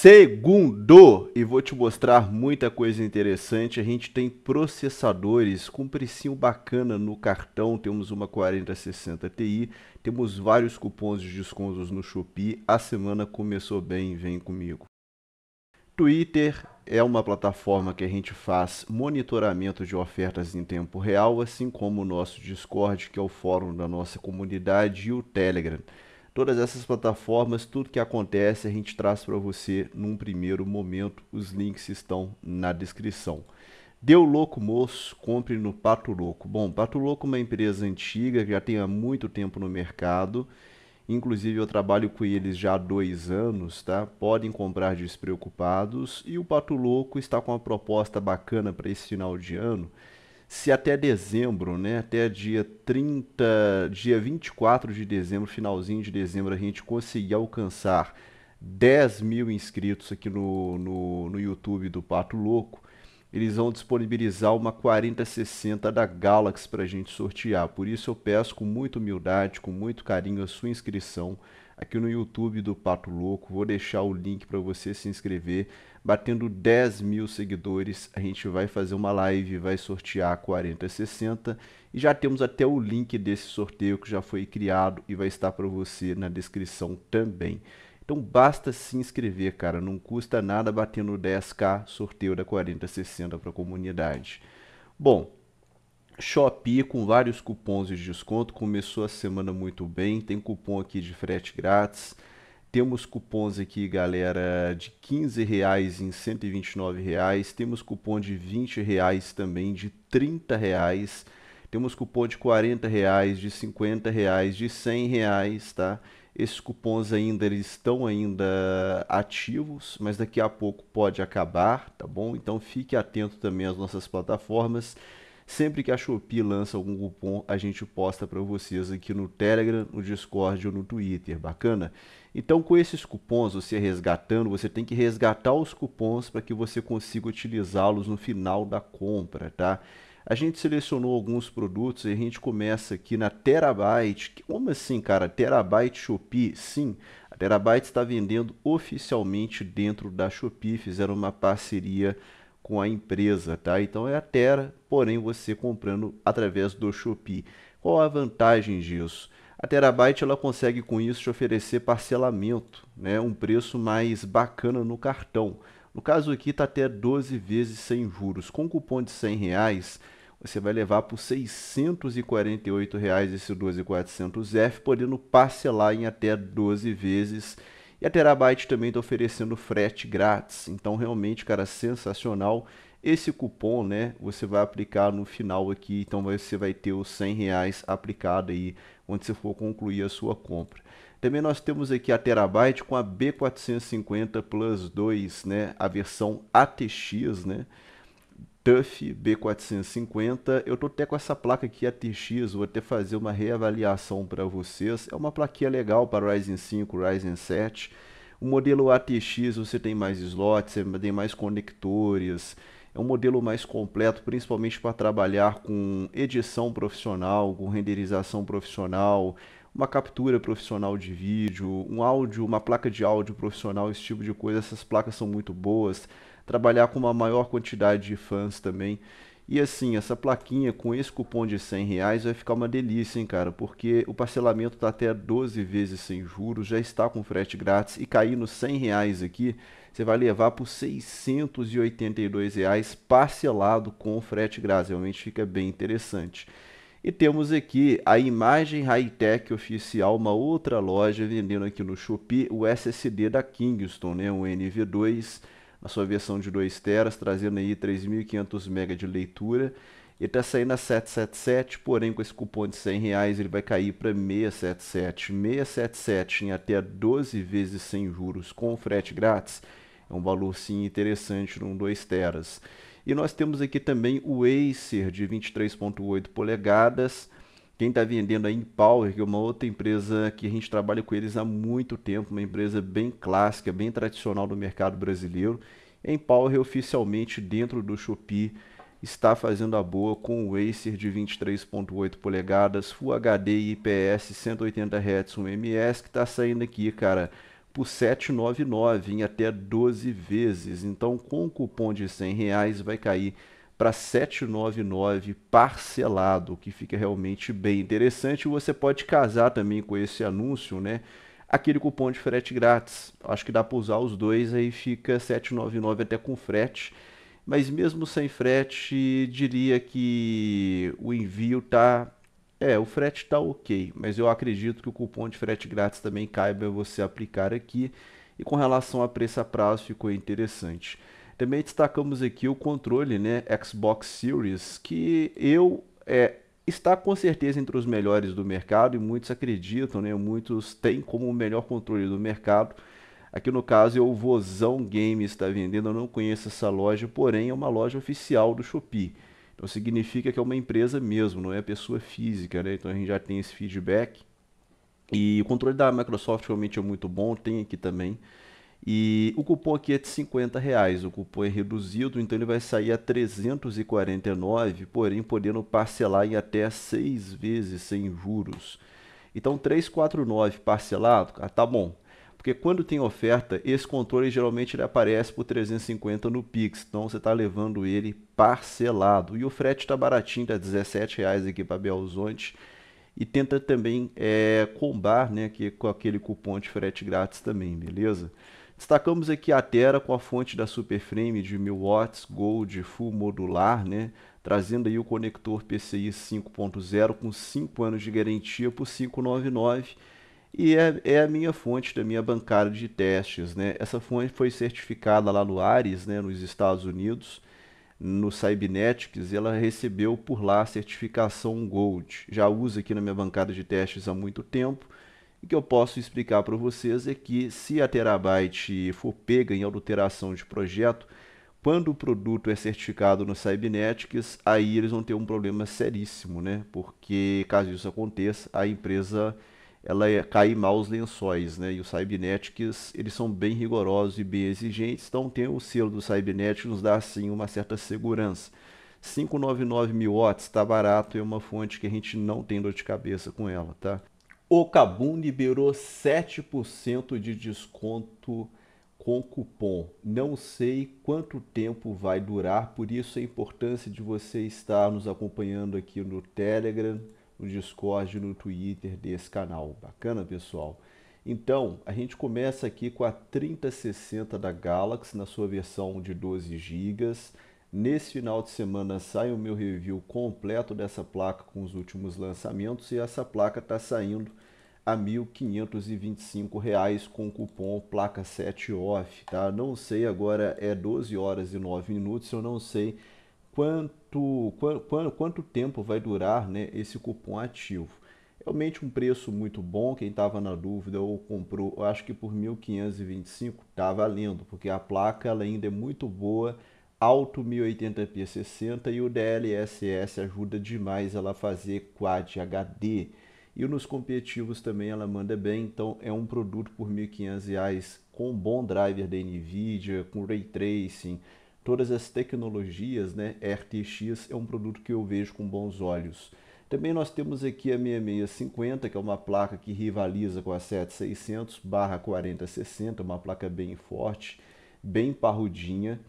Segundo, e vou te mostrar muita coisa interessante, a gente tem processadores com precinho bacana no cartão, temos uma 4060 Ti, temos vários cupons de descontos no Shopee, a semana começou bem, vem comigo. Twitter é uma plataforma que a gente faz monitoramento de ofertas em tempo real, assim como o nosso Discord, que é o fórum da nossa comunidade, e o Telegram. Todas essas plataformas, tudo que acontece, a gente traz para você num primeiro momento. Os links estão na descrição. Deu louco, moço, compre no Pato Louco. Bom, Pato Louco é uma empresa antiga que já tem há muito tempo no mercado. Inclusive, eu trabalho com eles já há dois anos, tá? Podem comprar despreocupados. E o Pato Louco está com uma proposta bacana para esse final de ano se até dezembro, né, até dia 30, dia 24 de dezembro, finalzinho de dezembro, a gente conseguir alcançar 10 mil inscritos aqui no, no, no YouTube do Pato Louco, eles vão disponibilizar uma 4060 da Galaxy para a gente sortear. Por isso eu peço com muita humildade, com muito carinho, a sua inscrição aqui no YouTube do Pato Louco. Vou deixar o link para você se inscrever batendo 10 mil seguidores, a gente vai fazer uma live, vai sortear 4060 e já temos até o link desse sorteio que já foi criado e vai estar para você na descrição também. Então basta se inscrever, cara, não custa nada batendo 10k sorteio da 4060 para a comunidade. Bom, Shopee com vários cupons de desconto começou a semana muito bem, tem cupom aqui de frete grátis temos cupons aqui, galera, de 15 reais em 129 reais. Temos cupom de 20 reais também, de 30 reais. Temos cupom de 40 reais, de 50 reais, de 100 reais, tá? Esses cupons ainda eles estão ainda ativos, mas daqui a pouco pode acabar, tá bom? Então fique atento também às nossas plataformas. Sempre que a Shopee lança algum cupom, a gente posta para vocês aqui no Telegram, no Discord ou no Twitter, bacana? Então, com esses cupons, você resgatando, você tem que resgatar os cupons para que você consiga utilizá-los no final da compra, tá? A gente selecionou alguns produtos e a gente começa aqui na Terabyte. Como assim, cara? Terabyte Shopee? Sim, a Terabyte está vendendo oficialmente dentro da Shopee. Fizeram uma parceria com a empresa, tá? Então é a Tera, porém você comprando através do Shopee. Qual a vantagem disso? A Terabyte ela consegue com isso te oferecer parcelamento, né? um preço mais bacana no cartão. No caso aqui está até 12 vezes sem juros. Com cupom de 100 reais, você vai levar por 648 reais esse 12400F, podendo parcelar em até 12 vezes. E a Terabyte também está oferecendo frete grátis. Então, realmente, cara, sensacional. Esse cupom, né, você vai aplicar no final aqui, então você vai ter os 100 reais aplicado aí quando você for concluir a sua compra. Também nós temos aqui a Terabyte com a B450 Plus 2, né, a versão ATX, né, TUF B450. Eu tô até com essa placa aqui ATX, vou até fazer uma reavaliação para vocês. É uma plaquinha legal para Ryzen 5, Ryzen 7. O modelo ATX você tem mais slots, você tem mais conectores, é um modelo mais completo, principalmente para trabalhar com edição profissional, com renderização profissional, uma captura profissional de vídeo, um áudio, uma placa de áudio profissional, esse tipo de coisa. Essas placas são muito boas. Trabalhar com uma maior quantidade de fãs também. E assim, essa plaquinha com esse cupom de 100 reais vai ficar uma delícia, hein, cara? Porque o parcelamento tá até 12 vezes sem juros, já está com frete grátis e cair nos 100 reais aqui você vai levar por R$ 682 reais parcelado com frete grátis. Realmente fica bem interessante. E temos aqui a imagem high-tech oficial, uma outra loja vendendo aqui no Shopee o SSD da Kingston, né? um NV2, na sua versão de 2 teras, trazendo aí 3.500 MB de leitura. Ele está saindo a 777, porém com esse cupom de 100 reais ele vai cair para 677. 677 em até 12 vezes sem juros com frete grátis é um valor sim interessante num 2 teras. E nós temos aqui também o Acer de 23.8 polegadas. Quem está vendendo a Empower que é uma outra empresa que a gente trabalha com eles há muito tempo, uma empresa bem clássica, bem tradicional do mercado brasileiro. Empower oficialmente dentro do Shopee está fazendo a boa com o Acer de 23.8 polegadas, Full HD e IPS 180 Hz 1ms, que está saindo aqui, cara, por 7,99 em até 12 vezes. Então, com o cupom de 100 reais, vai cair para 799 parcelado, o que fica realmente bem interessante. Você pode casar também com esse anúncio, né? Aquele cupom de frete grátis. Acho que dá para usar os dois, aí fica 799 até com frete. Mas mesmo sem frete, diria que o envio tá é, o frete está ok, mas eu acredito que o cupom de frete grátis também caiba você aplicar aqui. E com relação a preço a prazo, ficou interessante. Também destacamos aqui o controle né, Xbox Series, que eu é, está com certeza entre os melhores do mercado e muitos acreditam, né, muitos têm como o melhor controle do mercado. Aqui no caso é o Vozão Games está vendendo, eu não conheço essa loja, porém é uma loja oficial do Shopee. Então significa que é uma empresa mesmo, não é pessoa física, né? Então a gente já tem esse feedback. E o controle da Microsoft realmente é muito bom, tem aqui também. E o cupom aqui é de 50 reais, o cupom é reduzido, então ele vai sair a 349, porém podendo parcelar em até 6 vezes sem juros. Então 349 parcelado, ah, tá bom. Porque quando tem oferta, esse controle geralmente ele aparece por 350 no Pix. Então você está levando ele parcelado. E o frete está baratinho, está R$17,00 aqui para Belo Horizonte. E tenta também é, combar né, aqui com aquele cupom de frete grátis também, beleza? Destacamos aqui a Terra com a fonte da Superframe de 1000 watts, Gold, Full Modular, né? trazendo aí o conector PCI 5.0 com 5 anos de garantia por 599 e é, é, a minha fonte da minha bancada de testes. Né? Essa fonte foi certificada lá no Ares, né, nos Estados Unidos, no Cybernetics, e ela recebeu por lá a certificação Gold. Já uso aqui na minha bancada de testes há muito tempo. O que eu posso explicar para vocês é que se a Terabyte for pega em adulteração de projeto, quando o produto é certificado no Cybernetics, aí eles vão ter um problema seríssimo, né? Porque caso isso aconteça, a empresa ela é, cai mal os lençóis, né? E os Cybernetics, eles são bem rigorosos e bem exigentes, então tem o selo do Cybernetics nos dá, sim, uma certa segurança. 599 mil watts está barato, é uma fonte que a gente não tem dor de cabeça com ela, tá? O Kabum liberou 7% de desconto com cupom. Não sei quanto tempo vai durar, por isso a importância de você estar nos acompanhando aqui no Telegram, no Discord, no Twitter desse canal. Bacana, pessoal? Então, a gente começa aqui com a 3060 da Galaxy na sua versão de 12 GB. Nesse final de semana sai o meu review completo dessa placa com os últimos lançamentos e essa placa está saindo a R$ 1.525 com o cupom placa 7 off, tá? Não sei agora é 12 horas e 9 minutos, eu não sei quanto, quanto, quanto tempo vai durar né, esse cupom ativo. Realmente um preço muito bom, quem estava na dúvida ou comprou, acho que por 1.525 está valendo, porque a placa ela ainda é muito boa, alto 1080p 60 e o DLSS ajuda demais ela a fazer Quad HD. E nos competitivos também ela manda bem, então é um produto por R$ reais com bom driver da NVIDIA, com Ray Tracing, todas as tecnologias, né? RTX é um produto que eu vejo com bons olhos. Também nós temos aqui a 6650, que é uma placa que rivaliza com a 7600/4060, uma placa bem forte, bem parrudinha.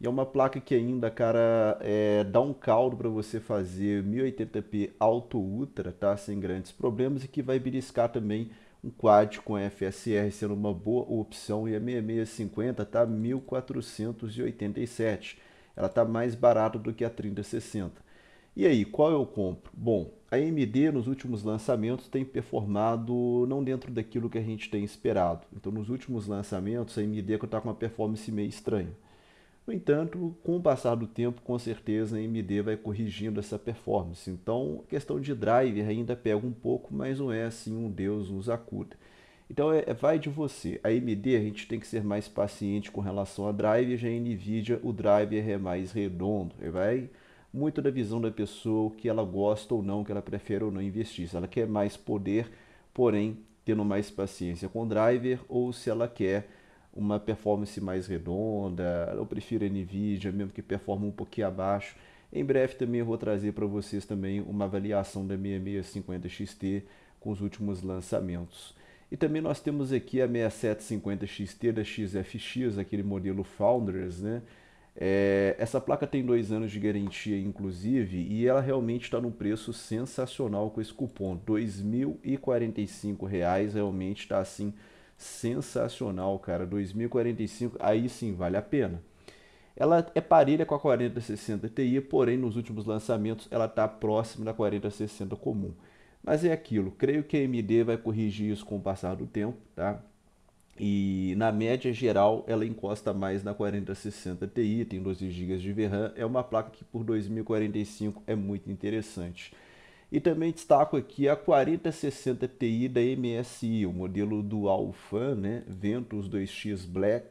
E é uma placa que ainda, cara, é, dá um caldo para você fazer 1080p alto ultra, tá? Sem grandes problemas e que vai beliscar também um quad com FSR sendo uma boa opção e a 6650 está 1487. Ela está mais barata do que a 3060. E aí, qual eu compro? Bom, a AMD nos últimos lançamentos tem performado não dentro daquilo que a gente tem esperado. Então, nos últimos lançamentos, a AMD está com uma performance meio estranha. No entanto, com o passar do tempo, com certeza a AMD vai corrigindo essa performance. Então, a questão de driver ainda pega um pouco, mas não é assim um Deus nos acuda. Então, é, é vai de você. A AMD a gente tem que ser mais paciente com relação a driver, já a NVIDIA o driver é mais redondo. Vai muito da visão da pessoa, o que ela gosta ou não, que ela prefere ou não investir. Se ela quer mais poder, porém tendo mais paciência com o driver, ou se ela quer uma performance mais redonda, eu prefiro a Nvidia, mesmo que performa um pouquinho abaixo. Em breve também eu vou trazer para vocês também uma avaliação da 6650XT com os últimos lançamentos. E também nós temos aqui a 6750XT da XFX, aquele modelo Founders, né? É, essa placa tem dois anos de garantia, inclusive, e ela realmente está num preço sensacional com esse cupom. R$ 2.045, realmente está assim Sensacional, cara. 2045, aí sim vale a pena. Ela é parelha com a 4060 Ti, porém nos últimos lançamentos ela está próxima da 4060 comum. Mas é aquilo, creio que a AMD vai corrigir isso com o passar do tempo, tá? E na média geral ela encosta mais na 4060 Ti, tem 12 GB de VRAM, é uma placa que por 2045 é muito interessante. E também destaco aqui a 4060 Ti da MSI, o modelo Dual Fan, né? Ventus 2X Black.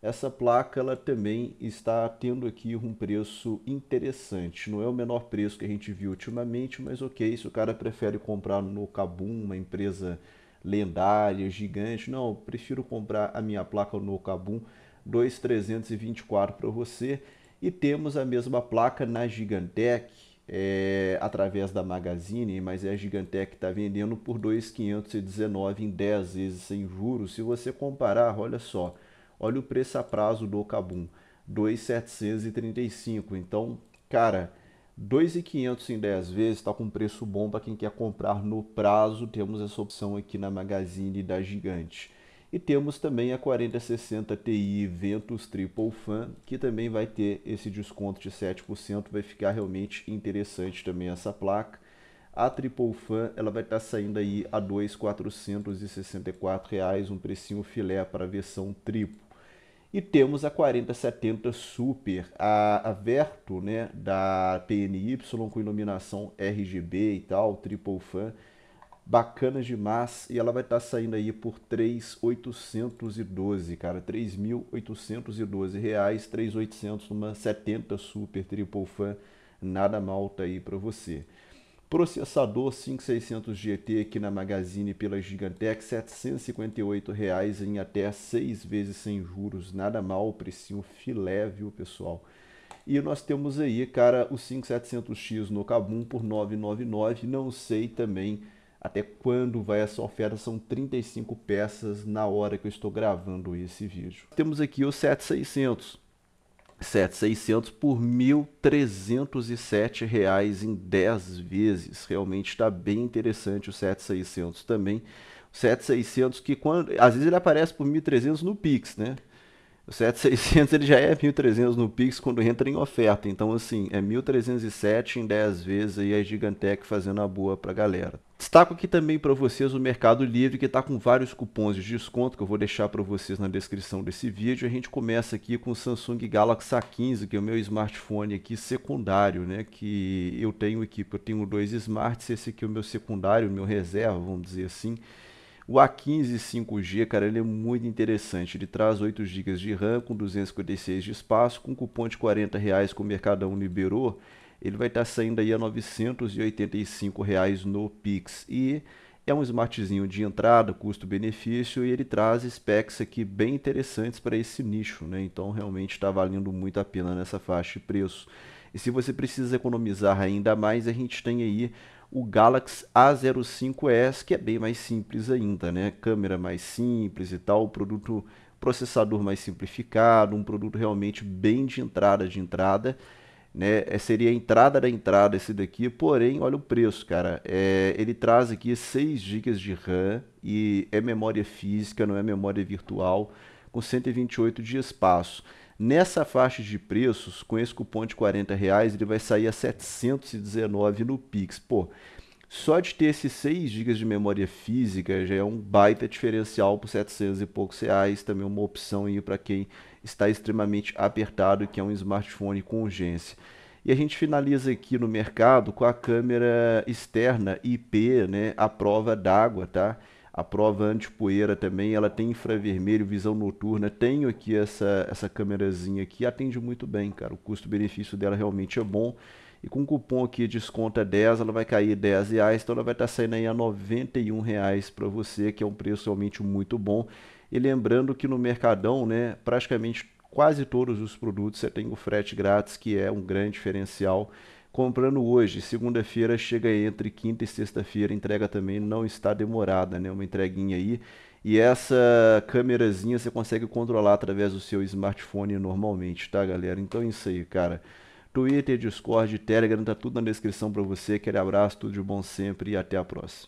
Essa placa ela também está tendo aqui um preço interessante. Não é o menor preço que a gente viu ultimamente, mas ok, se o cara prefere comprar no Kabum, uma empresa lendária, gigante, não, prefiro comprar a minha placa no Kabum 2324 para você. E temos a mesma placa na Gigantec, é, através da Magazine, mas é a Gigantec está vendendo por 2,519 em 10 vezes sem juros. Se você comparar, olha só, olha o preço a prazo do Cabum, 2,735. Então, cara, 2,500 em 10 vezes está com preço bom para quem quer comprar no prazo. Temos essa opção aqui na Magazine da Gigante. E temos também a 4060 Ti Ventus Triple Fan, que também vai ter esse desconto de 7%, vai ficar realmente interessante também essa placa. A Triple Fan ela vai estar tá saindo aí a R$ 2.464, um precinho filé para a versão triplo. E temos a 4070 Super, a, a Verto né, da PNY com iluminação RGB e tal, Triple Fan bacana demais e ela vai estar tá saindo aí por 3.812, cara, 3.812 reais, 3.800 numa 70 Super Triple Fan, nada mal tá aí para você. Processador 5600 GT aqui na Magazine pela Gigantec, R$ 758 reais em até 6 vezes sem juros, nada mal, precinho filé, viu, pessoal? E nós temos aí, cara, o 5700X no Kabum por 999, não sei também até quando vai essa oferta? São 35 peças na hora que eu estou gravando esse vídeo. Temos aqui o 7600. 7600 por R$ 1.307 em 10 vezes. Realmente está bem interessante o 7600 também. 7600 que quando às vezes ele aparece por R$ 1.300 no Pix, né? O 7600 ele já é 1.300 no Pix quando entra em oferta. Então, assim, é 1.307 em 10 vezes aí a Gigantec fazendo a boa para galera. Destaco aqui também para vocês o Mercado Livre, que está com vários cupons de desconto que eu vou deixar para vocês na descrição desse vídeo. A gente começa aqui com o Samsung Galaxy A15, que é o meu smartphone aqui secundário, né? Que eu tenho aqui, eu tenho dois smarts, esse aqui é o meu secundário, o meu reserva, vamos dizer assim. O A15 5G, cara, ele é muito interessante. Ele traz 8 GB de RAM com 256 de espaço, com cupom de 40 reais que o Mercadão liberou. Ele vai estar tá saindo aí a 985 reais no Pix. E é um smartzinho de entrada, custo-benefício, e ele traz specs aqui bem interessantes para esse nicho, né? Então realmente está valendo muito a pena nessa faixa de preço. E se você precisa economizar ainda mais, a gente tem aí o Galaxy A05s, que é bem mais simples ainda, né? Câmera mais simples e tal, produto processador mais simplificado, um produto realmente bem de entrada de entrada, né? É, seria a entrada da entrada esse daqui, porém, olha o preço, cara. É, ele traz aqui 6 GB de RAM e é memória física, não é memória virtual, com 128 de espaço. Nessa faixa de preços, com esse cupom de 40 reais, ele vai sair a 719 no Pix. Pô, só de ter esses 6 GB de memória física já é um baita diferencial por 700 e poucos reais, também uma opção aí para quem está extremamente apertado, que é um smartphone com urgência. E a gente finaliza aqui no mercado com a câmera externa IP, né, a prova d'água, tá? A prova antipoeira também, ela tem infravermelho, visão noturna. Tenho aqui essa, essa câmerazinha aqui, atende muito bem, cara. O custo-benefício dela realmente é bom. E com o cupom aqui desconta 10, é ela vai cair 10 reais, então ela vai estar tá saindo aí a 91 reais para você, que é um preço realmente muito bom. E lembrando que no Mercadão, né, praticamente quase todos os produtos você tem o frete grátis, que é um grande diferencial comprando hoje, segunda-feira chega entre quinta e sexta-feira, entrega também não está demorada, né? Uma entreguinha aí. E essa câmerazinha você consegue controlar através do seu smartphone normalmente, tá, galera? Então é isso aí, cara. Twitter, Discord, Telegram, tá tudo na descrição para você. Aquele abraço, tudo de bom sempre e até a próxima.